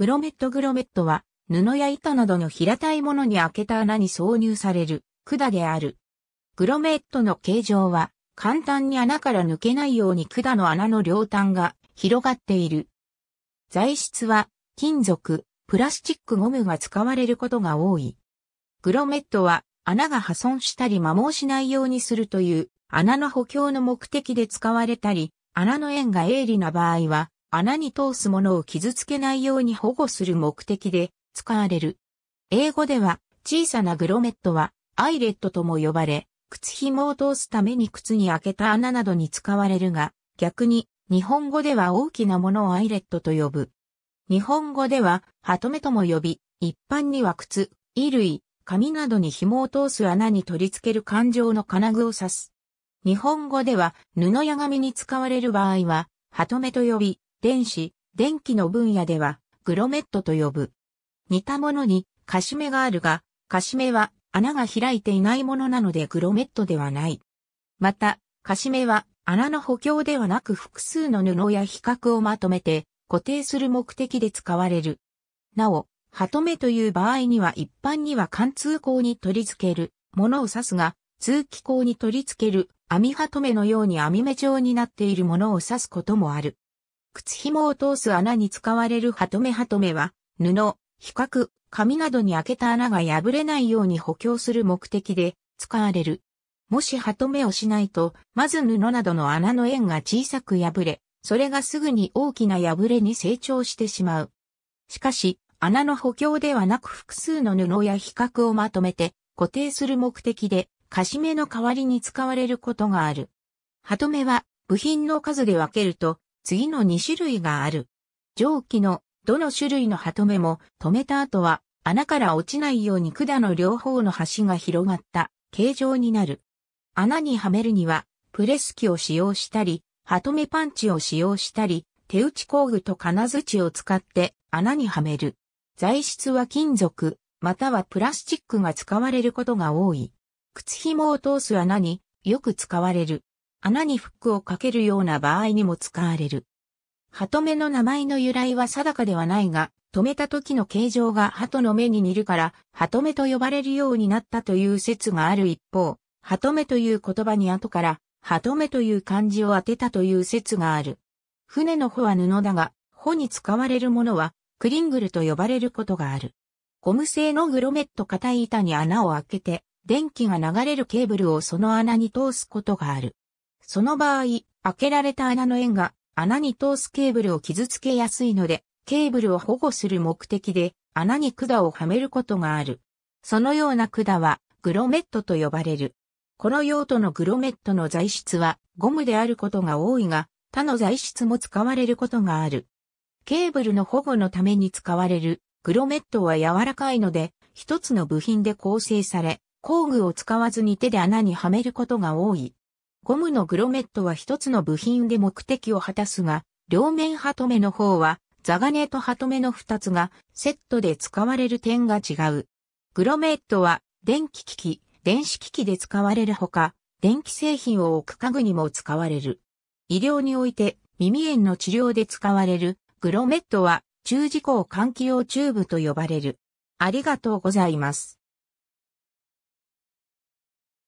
グロメットグロメットは、布や糸などの平たいものに開けた穴に挿入される、管である。グロメットの形状は、簡単に穴から抜けないように管の穴の両端が広がっている。材質は、金属、プラスチックゴムが使われることが多い。グロメットは、穴が破損したり摩耗しないようにするという、穴の補強の目的で使われたり、穴の円が鋭利な場合は、穴に通すものを傷つけないように保護する目的で使われる。英語では小さなグロメットはアイレットとも呼ばれ、靴紐を通すために靴に開けた穴などに使われるが、逆に日本語では大きなものをアイレットと呼ぶ。日本語では、ハトメとも呼び、一般には靴、衣類、紙などに紐を通す穴に取り付ける感情の金具を指す。日本語では、布や紙に使われる場合は、ハトメと呼び、電子、電気の分野では、グロメットと呼ぶ。似たものに、カシメがあるが、カシメは穴が開いていないものなのでグロメットではない。また、カシメは穴の補強ではなく複数の布や比較をまとめて固定する目的で使われる。なお、ハトメという場合には一般には貫通口に取り付けるものを指すが、通気口に取り付ける網ハトメのように網目状になっているものを指すこともある。靴紐を通す穴に使われるハトメハトメは、布、比較、紙などに開けた穴が破れないように補強する目的で使われる。もしハトメをしないと、まず布などの穴の円が小さく破れ、それがすぐに大きな破れに成長してしまう。しかし、穴の補強ではなく複数の布や比較をまとめて固定する目的で、かしめの代わりに使われることがある。ハトメは部品の数で分けると次の2種類がある。蒸気のどの種類のハトメも止めた後は穴から落ちないように管の両方の端が広がった形状になる。穴にはめるにはプレス機を使用したり、ハトメパンチを使用したり、手打ち工具と金槌を使って穴にはめる。材質は金属、またはプラスチックが使われることが多い。靴紐を通す穴によく使われる。穴にフックをかけるような場合にも使われる。鳩目の名前の由来は定かではないが、止めた時の形状が鳩の目に似るから、鳩目と呼ばれるようになったという説がある一方、鳩目という言葉に後から、鳩目という漢字を当てたという説がある。船の帆は布だが、帆に使われるものは、クリングルと呼ばれることがある。ゴム製のグロメット硬い板に穴を開けて、電気が流れるケーブルをその穴に通すことがある。その場合、開けられた穴の円が穴に通すケーブルを傷つけやすいので、ケーブルを保護する目的で穴に管をはめることがある。そのような管はグロメットと呼ばれる。この用途のグロメットの材質はゴムであることが多いが、他の材質も使われることがある。ケーブルの保護のために使われるグロメットは柔らかいので、一つの部品で構成され、工具を使わずに手で穴にはめることが多い。ゴムのグロメットは一つの部品で目的を果たすが、両面ハトメの方は、ザガネとハトメの二つがセットで使われる点が違う。グロメットは電気機器、電子機器で使われるほか、電気製品を置く家具にも使われる。医療において耳炎の治療で使われるグロメットは中耳孔換気用チューブと呼ばれる。ありがとうございます。